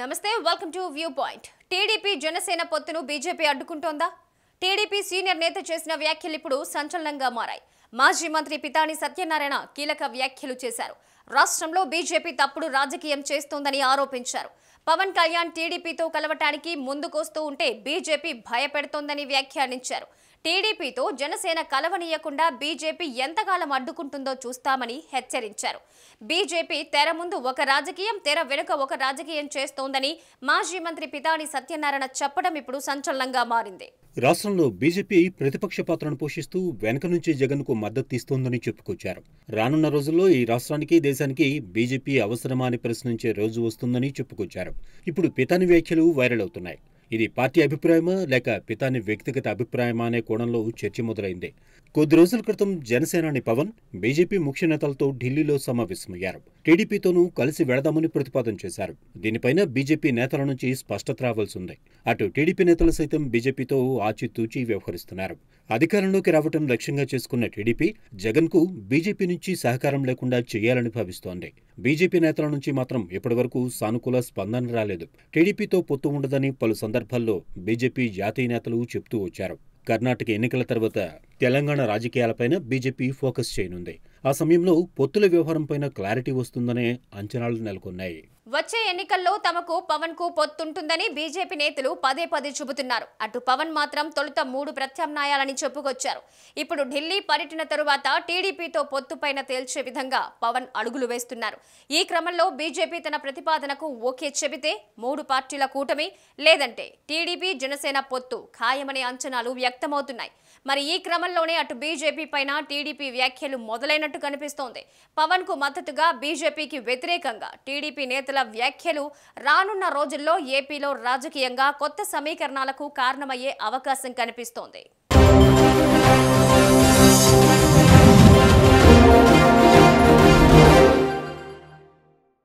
నమస్తే welcome to view point TDP Janasena పొత్తును బీజేపీ అడ్డుకుంటోందా టీడీపీ సీనియర్ నేత చేసిన వ్యాఖ్యలు ఇప్పుడు సంచలనంగా మారాయి మాజీ మంత్రి పితాని సత్యనారాయణ కీలక వ్యాఖ్యలు చేశారు రాష్ట్రంలో బీజేపీ తప్పుడు రాజకీయం చేస్తోందని ఆరోపించారు పవన్ కళ్యాణ్ టీడీపీతో కలవటానికి ముందుకొస్తూ ఉంటే బీజేపీ భయపెడుతోందని వ్యాఖ్యానించారు టీడీపీతో జనసేన కలవనీయకుండా బీజేపీ ఎంతకాలం అడ్డుకుంటుందో చూస్తామని హెచ్చరించారు బీజేపీ తెర ముందు ఒక రాజకీయం తెర వెనుక ఒక రాజకీయం చేస్తోందని మాజీ మంత్రి పితాని సత్యనారాయణ చెప్పడం ఇప్పుడు సంచలనంగా మారింది రాష్ట్రంలో బీజేపీ ప్రతిపక్ష పాత్రను పోషిస్తూ వెనక నుంచి జగన్కు మద్దతు ఇస్తోందని చెప్పుకొచ్చారు రానున్న రోజుల్లో ఈ రాష్ట్రానికి దేశానికి బీజేపీ అవసరమా అని ప్రశ్నించే రోజు వస్తుందని చెప్పుకొచ్చారు ఇప్పుడు పితాని వ్యాఖ్యలు వైరల్ అవుతున్నాయి ఇది పార్టీ అభిప్రాయమా లేక పితాని వ్యక్తిగత అభిప్రాయమా అనే కోణంలో చర్చ మొదలైంది కొద్ది రోజుల క్రితం జనసేనాని పవన్ బీజేపీ ముఖ్య నేతలతో ఢిల్లీలో సమావేశమయ్యారు టీడీపీతోనూ కలిసి వెళదామని ప్రతిపాదన చేశారు దీనిపైన బీజేపీ నేతల నుంచి స్పష్టత రావాల్సి ఉంది అటు టీడీపీ నేతలు సైతం బీజేపీతో ఆచితూచి వ్యవహరిస్తున్నారు అధికారంలోకి రావటం లక్ష్యంగా చేసుకున్న టీడీపీ జగన్కు బీజేపీ నుంచి సహకారం లేకుండా చేయాలని భావిస్తోంది బీజేపీ నేతల నుంచి మాత్రం ఇప్పటివరకు సానుకూల స్పందన రాలేదు టీడీపీతో పొత్తు ఉండదని పలు సందర్భాల్లో బీజేపీ జాతీయ నేతలు చెప్తూ వచ్చారు కర్ణాటక ఎన్నికల తర్వాత తెలంగాణ రాజకీయాలపైన బీజేపీ ఫోకస్ చేయనుంది ఆ సమయంలో పొత్తుల వ్యవహారంపైన క్లారిటీ వస్తుందనే అంచనాలు నెలకొన్నాయి వచ్చే ఎన్నికల్లో తమకు పవన్ కు పొత్తుంటుందని బీజేపీ నేతలు పదే పదే చెబుతున్నారు అటు పవన్ మాత్రం తొలుత మూడు ప్రత్యామ్నాయాలని చెప్పుకొచ్చారు ఇప్పుడు ఢిల్లీ పర్యటన తరువాత టీడీపీతో పొత్తు పైన తేల్చే విధంగా పవన్ అడుగులు వేస్తున్నారు ఈ క్రమంలో బీజేపీ తన ప్రతిపాదనకు ఓకే చెబితే మూడు పార్టీల కూటమి లేదంటే టీడీపీ జనసేన పొత్తు ఖాయమనే అంచనాలు వ్యక్తమవుతున్నాయి మరి ఈ క్రమంలోనే అటు బీజేపీ పైన టీడీపీ వ్యాఖ్యలు మొదలైనట్టు కనిపిస్తోంది పవన్ కు మద్దతుగా బీజేపీకి వ్యతిరేకంగా టీడీపీ నేత శాస్త్రవేత్తల వ్యాఖ్యలు రానున్న రోజుల్లో ఏపీలో రాజకీయంగా కొత్త సమీకరణాలకు కారణమయ్యే అవకాశం కనిపిస్తోంది